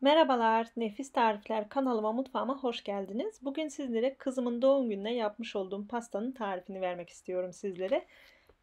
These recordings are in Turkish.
Merhabalar, Nefis Tarifler kanalıma mutfağıma hoş geldiniz. Bugün sizlere kızımın doğum gününe yapmış olduğum pastanın tarifini vermek istiyorum sizlere.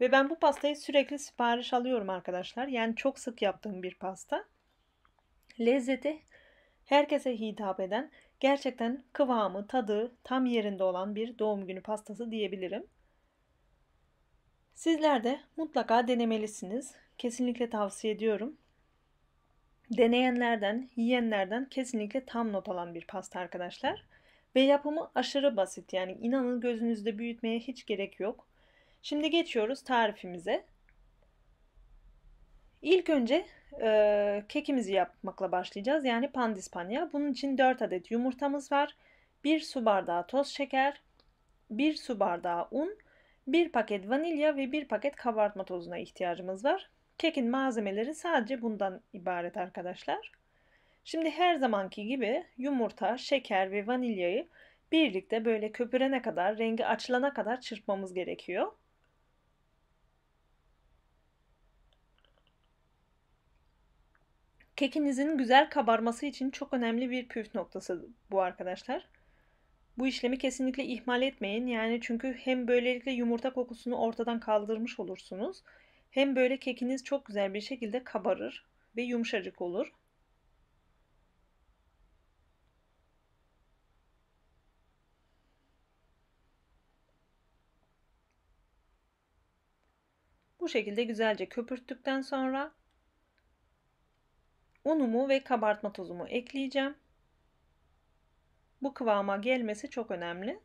Ve ben bu pastayı sürekli sipariş alıyorum arkadaşlar. Yani çok sık yaptığım bir pasta. Lezzeti herkese hitap eden, gerçekten kıvamı, tadı tam yerinde olan bir doğum günü pastası diyebilirim. Sizler de mutlaka denemelisiniz. Kesinlikle tavsiye ediyorum deneyenlerden, yiyenlerden kesinlikle tam not alan bir pasta arkadaşlar. Ve yapımı aşırı basit yani inanın gözünüzde büyütmeye hiç gerek yok. Şimdi geçiyoruz tarifimize. İlk önce e, kekimizi yapmakla başlayacağız. Yani pandispanya. Bunun için 4 adet yumurtamız var. 1 su bardağı toz şeker, 1 su bardağı un, 1 paket vanilya ve 1 paket kabartma tozuna ihtiyacımız var. Kekin malzemeleri sadece bundan ibaret arkadaşlar. Şimdi her zamanki gibi yumurta, şeker ve vanilyayı birlikte böyle köpürene kadar, rengi açılana kadar çırpmamız gerekiyor. Kekinizin güzel kabarması için çok önemli bir püf noktası bu arkadaşlar. Bu işlemi kesinlikle ihmal etmeyin. Yani çünkü hem böylelikle yumurta kokusunu ortadan kaldırmış olursunuz hem böyle kekiniz çok güzel bir şekilde kabarır ve yumuşacık olur. Bu şekilde güzelce köpürttükten sonra unumu ve kabartma tozumu ekleyeceğim. Bu kıvama gelmesi çok önemli.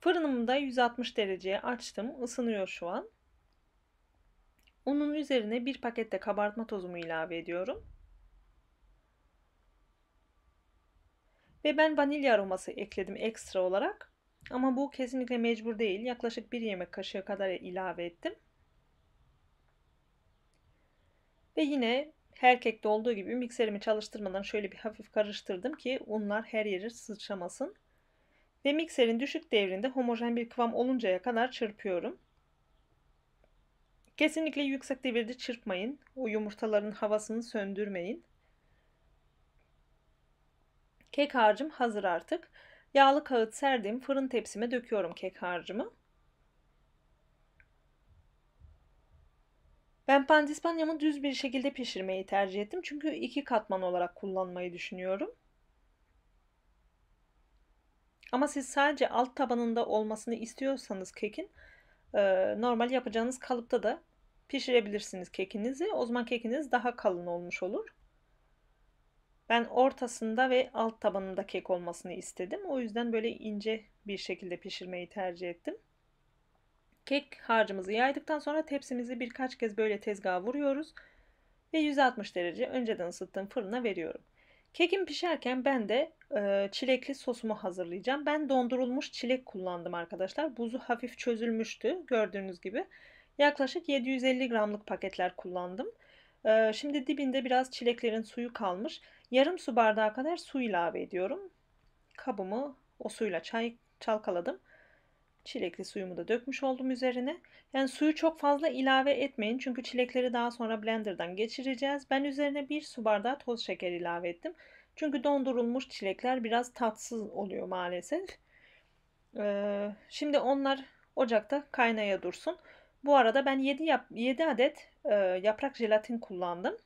Fırınımı da 160 dereceye açtım. Isınıyor şu an. Unun üzerine bir pakette kabartma tozumu ilave ediyorum. Ve ben vanilya aroması ekledim ekstra olarak. Ama bu kesinlikle mecbur değil. Yaklaşık bir yemek kaşığı kadar ilave ettim. Ve yine her kekte olduğu gibi mikserimi çalıştırmadan şöyle bir hafif karıştırdım ki unlar her yere sıçramasın. Ve mikserin düşük devrinde homojen bir kıvam oluncaya kadar çırpıyorum. Kesinlikle yüksek devirde çırpmayın. O yumurtaların havasını söndürmeyin. Kek harcım hazır artık. Yağlı kağıt serdiğim fırın tepsime döküyorum kek harcımı. Ben pandispanyamı düz bir şekilde pişirmeyi tercih ettim. Çünkü iki katman olarak kullanmayı düşünüyorum. Ama siz sadece alt tabanında olmasını istiyorsanız kekin e, normal yapacağınız kalıpta da pişirebilirsiniz kekinizi. O zaman kekiniz daha kalın olmuş olur. Ben ortasında ve alt tabanında kek olmasını istedim. O yüzden böyle ince bir şekilde pişirmeyi tercih ettim. Kek harcımızı yaydıktan sonra tepsimizi birkaç kez böyle tezgaha vuruyoruz ve 160 derece önceden ısıttığım fırına veriyorum. Kekim pişerken ben de e, çilekli sosumu hazırlayacağım. Ben dondurulmuş çilek kullandım arkadaşlar. Buzu hafif çözülmüştü gördüğünüz gibi. Yaklaşık 750 gramlık paketler kullandım. E, şimdi dibinde biraz çileklerin suyu kalmış. Yarım su bardağı kadar su ilave ediyorum. Kabımı o suyla çay çalkaladım. Çilekli suyumu da dökmüş oldum üzerine. Yani suyu çok fazla ilave etmeyin çünkü çilekleri daha sonra blenderdan geçireceğiz. Ben üzerine bir su bardağı toz şeker ilave ettim. Çünkü dondurulmuş çilekler biraz tatsız oluyor maalesef. Ee, şimdi onlar ocakta kaynaya dursun. Bu arada ben 7, yap 7 adet e, yaprak jelatin kullandım.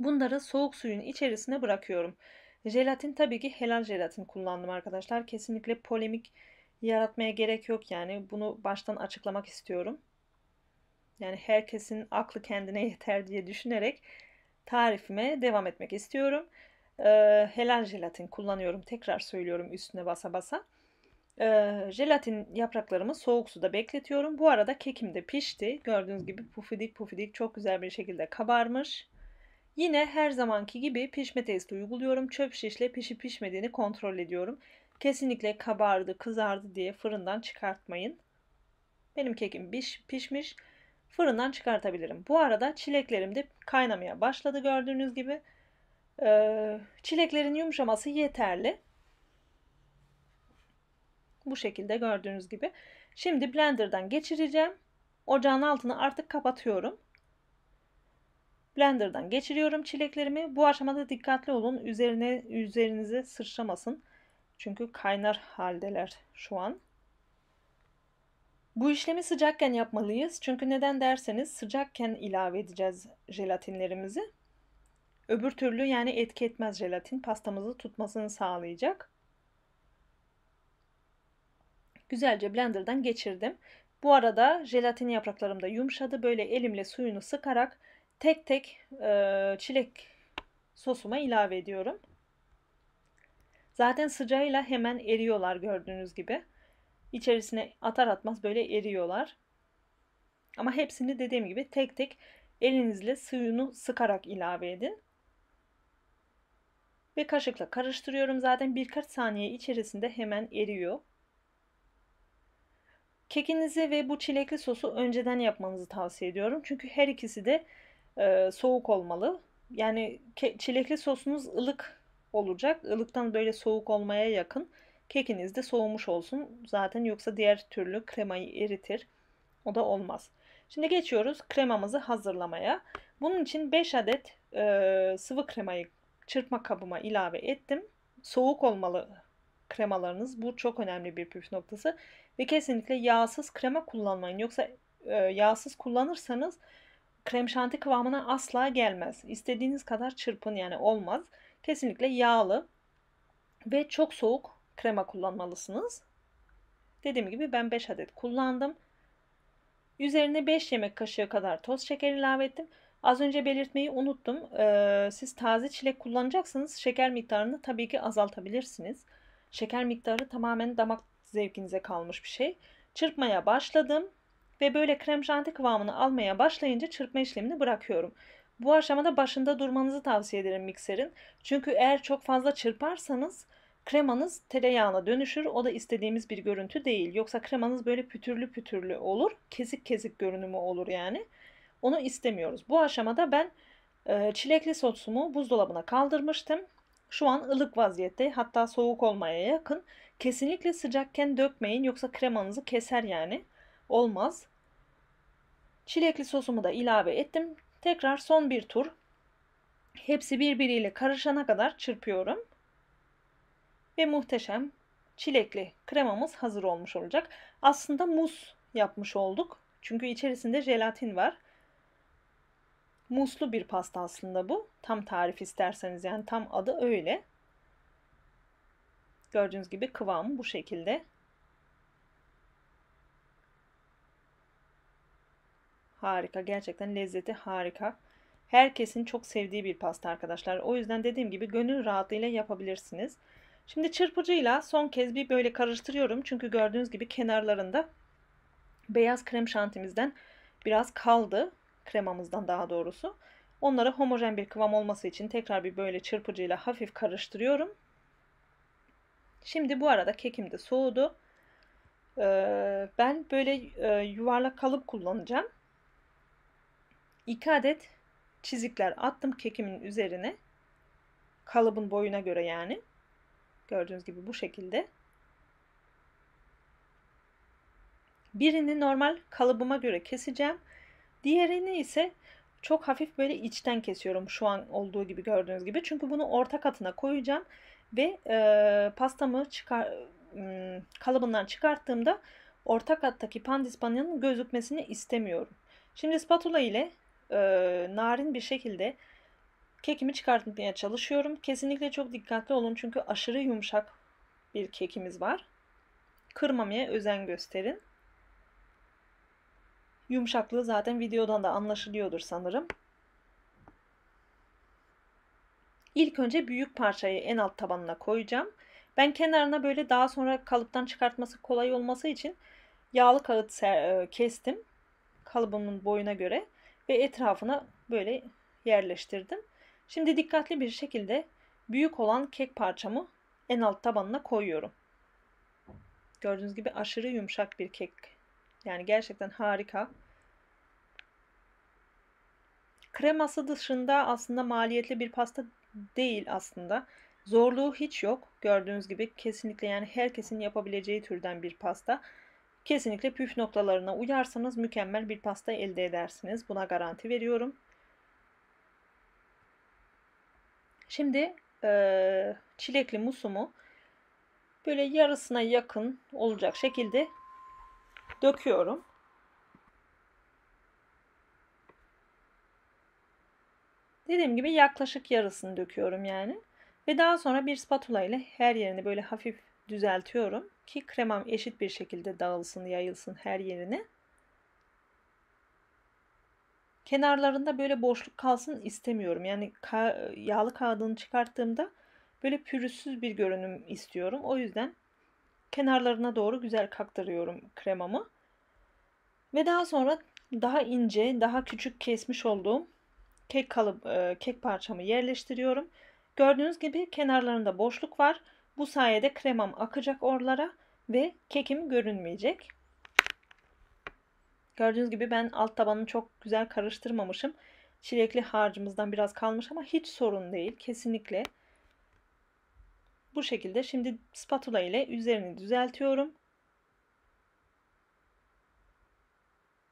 Bunları soğuk suyun içerisine bırakıyorum. Jelatin tabii ki helal jelatin kullandım arkadaşlar. Kesinlikle polemik yaratmaya gerek yok yani. Bunu baştan açıklamak istiyorum. Yani herkesin aklı kendine yeter diye düşünerek tarifime devam etmek istiyorum. Ee, helal jelatin kullanıyorum. Tekrar söylüyorum üstüne basa basa. Ee, jelatin yapraklarımı soğuk suda bekletiyorum. Bu arada kekim de pişti. Gördüğünüz gibi pufidik pufidik çok güzel bir şekilde kabarmış. Yine her zamanki gibi pişme testi uyguluyorum. Çöp şişle pişip pişmediğini kontrol ediyorum. Kesinlikle kabardı, kızardı diye fırından çıkartmayın. Benim kekim piş, pişmiş. Fırından çıkartabilirim. Bu arada çileklerim de kaynamaya başladı gördüğünüz gibi. Ee, çileklerin yumuşaması yeterli. Bu şekilde gördüğünüz gibi. Şimdi blenderdan geçireceğim. Ocağın altını artık kapatıyorum. Blenderdan geçiriyorum çileklerimi. Bu aşamada dikkatli olun. Üzerine üzerinize sıçramasın. Çünkü kaynar haldeler şu an. Bu işlemi sıcakken yapmalıyız. Çünkü neden derseniz sıcakken ilave edeceğiz jelatinlerimizi. Öbür türlü yani etki etmez jelatin pastamızı tutmasını sağlayacak. Güzelce blenderdan geçirdim. Bu arada jelatin yapraklarım da yumuşadı. Böyle elimle suyunu sıkarak tek tek e, çilek sosuma ilave ediyorum. Zaten sıcağıyla hemen eriyorlar gördüğünüz gibi. İçerisine atar atmaz böyle eriyorlar. Ama hepsini dediğim gibi tek tek elinizle suyunu sıkarak ilave edin. Ve kaşıkla karıştırıyorum. Zaten birkaç saniye içerisinde hemen eriyor. Kekinizi ve bu çilekli sosu önceden yapmanızı tavsiye ediyorum. Çünkü her ikisi de e, soğuk olmalı. Yani çilekli sosunuz ılık olacak. ılıktan böyle soğuk olmaya yakın. Kekiniz de soğumuş olsun. Zaten yoksa diğer türlü kremayı eritir. O da olmaz. Şimdi geçiyoruz kremamızı hazırlamaya. Bunun için 5 adet e, sıvı kremayı çırpma kabıma ilave ettim. Soğuk olmalı kremalarınız. Bu çok önemli bir püf noktası. Ve kesinlikle yağsız krema kullanmayın. Yoksa e, yağsız kullanırsanız krem şanti kıvamına asla gelmez. İstediğiniz kadar çırpın yani olmaz kesinlikle yağlı ve çok soğuk krema kullanmalısınız. Dediğim gibi ben 5 adet kullandım. Üzerine 5 yemek kaşığı kadar toz şeker ilave ettim. Az önce belirtmeyi unuttum. Ee, siz taze çilek kullanacaksanız şeker miktarını tabii ki azaltabilirsiniz. Şeker miktarı tamamen damak zevkinize kalmış bir şey. Çırpmaya başladım ve böyle krem janti kıvamını almaya başlayınca çırpma işlemini bırakıyorum. Bu aşamada başında durmanızı tavsiye ederim mikserin. Çünkü eğer çok fazla çırparsanız kremanız tereyağına dönüşür. O da istediğimiz bir görüntü değil. Yoksa kremanız böyle pütürlü pütürlü olur. Kesik kesik görünümü olur yani. Onu istemiyoruz. Bu aşamada ben e, çilekli sosumu buzdolabına kaldırmıştım. Şu an ılık vaziyette hatta soğuk olmaya yakın. Kesinlikle sıcakken dökmeyin yoksa kremanızı keser yani. Olmaz. Çilekli sosumu da ilave ettim. Tekrar son bir tur hepsi birbiriyle karışana kadar çırpıyorum. Ve muhteşem çilekli kremamız hazır olmuş olacak. Aslında muz yapmış olduk. Çünkü içerisinde jelatin var. Muslu bir pasta aslında bu. Tam tarif isterseniz yani tam adı öyle. Gördüğünüz gibi kıvamı bu şekilde. harika. Gerçekten lezzeti harika. Herkesin çok sevdiği bir pasta arkadaşlar. O yüzden dediğim gibi gönül rahatlığıyla yapabilirsiniz. Şimdi çırpıcıyla son kez bir böyle karıştırıyorum. Çünkü gördüğünüz gibi kenarlarında beyaz krem şantimizden biraz kaldı. Kremamızdan daha doğrusu. Onları homojen bir kıvam olması için tekrar bir böyle çırpıcıyla hafif karıştırıyorum. Şimdi bu arada kekim de soğudu. Ee, ben böyle e, yuvarlak kalıp kullanacağım. 2 adet çizikler attım kekimin üzerine. Kalıbın boyuna göre yani. Gördüğünüz gibi bu şekilde. Birini normal kalıbıma göre keseceğim. Diğerini ise çok hafif böyle içten kesiyorum şu an olduğu gibi gördüğünüz gibi. Çünkü bunu orta katına koyacağım ve e, pastamı çıkar e, kalıbından çıkarttığımda orta kattaki pandispanyanın gözükmesini istemiyorum. Şimdi spatula ile e, narin bir şekilde kekimi çıkartmaya çalışıyorum. Kesinlikle çok dikkatli olun çünkü aşırı yumuşak bir kekimiz var. Kırmamaya özen gösterin. Yumuşaklığı zaten videodan da anlaşılıyordur sanırım. İlk önce büyük parçayı en alt tabanına koyacağım. Ben kenarına böyle daha sonra kalıptan çıkartması kolay olması için yağlı kağıt kestim. Kalıbımın boyuna göre ve etrafına böyle yerleştirdim. Şimdi dikkatli bir şekilde büyük olan kek parçamı en alt tabanına koyuyorum. Gördüğünüz gibi aşırı yumuşak bir kek. Yani gerçekten harika. Kreması dışında aslında maliyetli bir pasta değil aslında. Zorluğu hiç yok. Gördüğünüz gibi kesinlikle yani herkesin yapabileceği türden bir pasta. Kesinlikle püf noktalarına uyarsanız mükemmel bir pasta elde edersiniz. Buna garanti veriyorum. Şimdi e, çilekli musumu böyle yarısına yakın olacak şekilde döküyorum. Dediğim gibi yaklaşık yarısını döküyorum yani. Ve daha sonra bir spatula ile her yerini böyle hafif düzeltiyorum ki kremam eşit bir şekilde dağılsın, yayılsın her yerine. Kenarlarında böyle boşluk kalsın istemiyorum. Yani ka- yağlı kağıdını çıkarttığımda böyle pürüzsüz bir görünüm istiyorum. O yüzden kenarlarına doğru güzel kaktırıyorum kremamı. Ve daha sonra daha ince, daha küçük kesmiş olduğum kek kalıp e, kek parçamı yerleştiriyorum. Gördüğünüz gibi kenarlarında boşluk var. Bu sayede kremam akacak orlara ve kekim görünmeyecek. Gördüğünüz gibi ben alt tabanını çok güzel karıştırmamışım. Çilekli harcımızdan biraz kalmış ama hiç sorun değil. Kesinlikle. Bu şekilde şimdi spatula ile üzerini düzeltiyorum.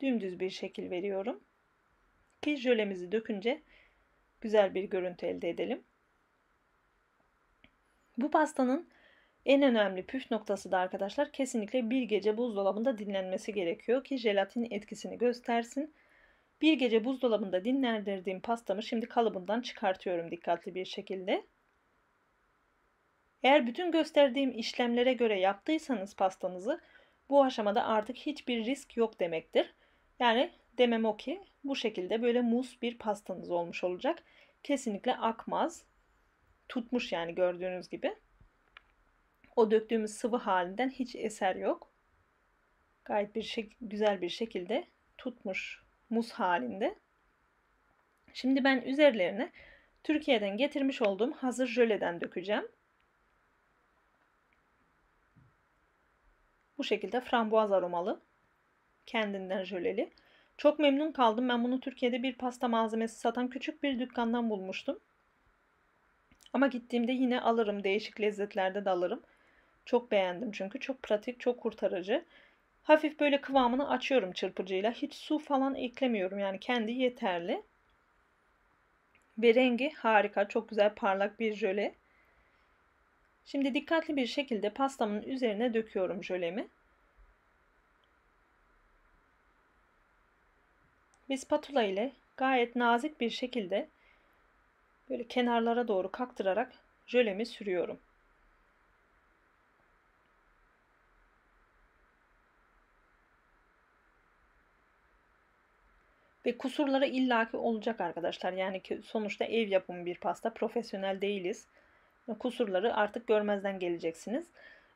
Dümdüz bir şekil veriyorum. Ki jölemizi dökünce güzel bir görüntü elde edelim. Bu pastanın en önemli püf noktası da arkadaşlar kesinlikle bir gece buzdolabında dinlenmesi gerekiyor ki jelatin etkisini göstersin. Bir gece buzdolabında dinlendirdiğim pastamı şimdi kalıbından çıkartıyorum dikkatli bir şekilde. Eğer bütün gösterdiğim işlemlere göre yaptıysanız pastanızı bu aşamada artık hiçbir risk yok demektir. Yani demem o ki bu şekilde böyle mus bir pastanız olmuş olacak. Kesinlikle akmaz tutmuş yani gördüğünüz gibi. O döktüğümüz sıvı halinden hiç eser yok. Gayet bir şek güzel bir şekilde tutmuş muz halinde. Şimdi ben üzerlerine Türkiye'den getirmiş olduğum hazır jöleden dökeceğim. Bu şekilde frambuaz aromalı. Kendinden jöleli. Çok memnun kaldım. Ben bunu Türkiye'de bir pasta malzemesi satan küçük bir dükkandan bulmuştum. Ama gittiğimde yine alırım. Değişik lezzetlerde de alırım. Çok beğendim çünkü. Çok pratik, çok kurtarıcı. Hafif böyle kıvamını açıyorum çırpıcıyla. Hiç su falan eklemiyorum. Yani kendi yeterli. Ve rengi harika. Çok güzel parlak bir jöle. Şimdi dikkatli bir şekilde pastamın üzerine döküyorum jölemi. Ve spatula ile gayet nazik bir şekilde böyle kenarlara doğru kaktırarak jölemi sürüyorum. Ve kusurları illaki olacak arkadaşlar. Yani ki sonuçta ev yapımı bir pasta. Profesyonel değiliz. Kusurları artık görmezden geleceksiniz.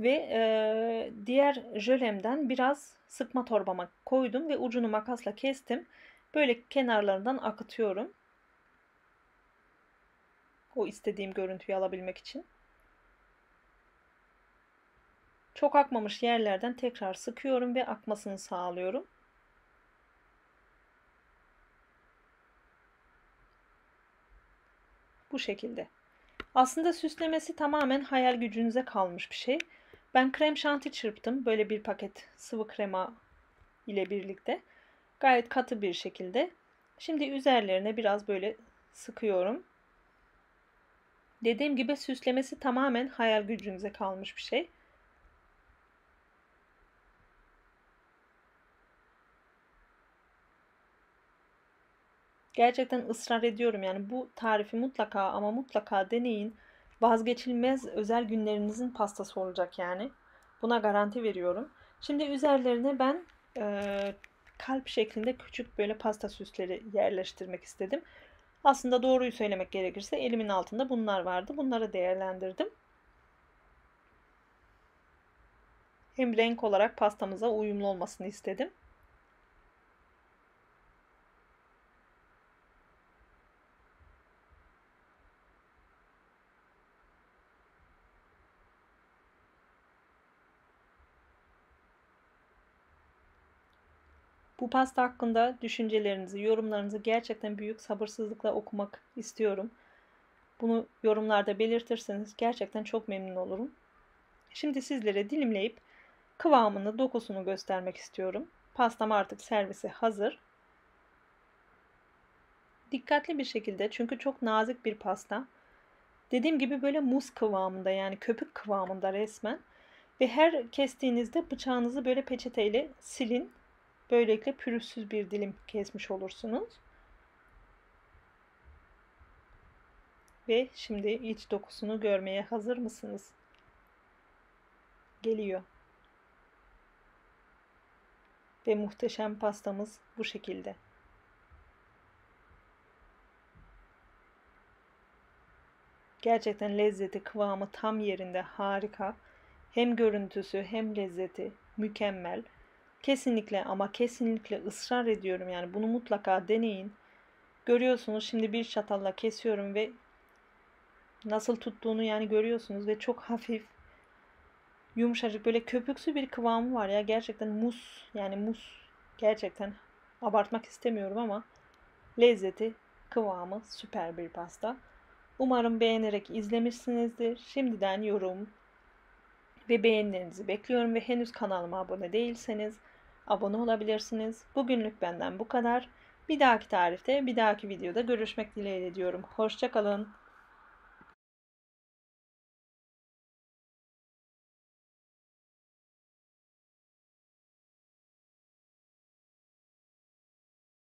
Ve e, diğer jölemden biraz sıkma torbama koydum ve ucunu makasla kestim. Böyle kenarlarından akıtıyorum. O istediğim görüntüyü alabilmek için. Çok akmamış yerlerden tekrar sıkıyorum ve akmasını sağlıyorum. Bu şekilde. Aslında süslemesi tamamen hayal gücünüze kalmış bir şey. Ben krem şanti çırptım. Böyle bir paket sıvı krema ile birlikte. Gayet katı bir şekilde. Şimdi üzerlerine biraz böyle sıkıyorum. Dediğim gibi süslemesi tamamen hayal gücünüze kalmış bir şey. Gerçekten ısrar ediyorum yani bu tarifi mutlaka ama mutlaka deneyin. Vazgeçilmez özel günlerinizin pastası olacak yani. Buna garanti veriyorum. Şimdi üzerlerine ben e, kalp şeklinde küçük böyle pasta süsleri yerleştirmek istedim. Aslında doğruyu söylemek gerekirse elimin altında bunlar vardı. Bunları değerlendirdim. Hem renk olarak pastamıza uyumlu olmasını istedim. Bu pasta hakkında düşüncelerinizi, yorumlarınızı gerçekten büyük sabırsızlıkla okumak istiyorum. Bunu yorumlarda belirtirseniz gerçekten çok memnun olurum. Şimdi sizlere dilimleyip kıvamını, dokusunu göstermek istiyorum. Pastam artık servise hazır. Dikkatli bir şekilde çünkü çok nazik bir pasta. Dediğim gibi böyle muz kıvamında yani köpük kıvamında resmen. Ve her kestiğinizde bıçağınızı böyle peçeteyle silin Böylelikle pürüzsüz bir dilim kesmiş olursunuz. Ve şimdi iç dokusunu görmeye hazır mısınız? Geliyor. Ve muhteşem pastamız bu şekilde. Gerçekten lezzeti, kıvamı tam yerinde, harika. Hem görüntüsü hem lezzeti mükemmel. Kesinlikle ama kesinlikle ısrar ediyorum yani bunu mutlaka deneyin. Görüyorsunuz şimdi bir çatalla kesiyorum ve nasıl tuttuğunu yani görüyorsunuz ve çok hafif yumuşacık böyle köpüksü bir kıvamı var ya gerçekten mus yani mus gerçekten abartmak istemiyorum ama lezzeti kıvamı süper bir pasta. Umarım beğenerek izlemişsinizdir. Şimdiden yorum ve beğenilerinizi bekliyorum ve henüz kanalıma abone değilseniz abone olabilirsiniz. Bugünlük benden bu kadar. Bir dahaki tarifte, bir dahaki videoda görüşmek dileğiyle diyorum. Hoşçakalın.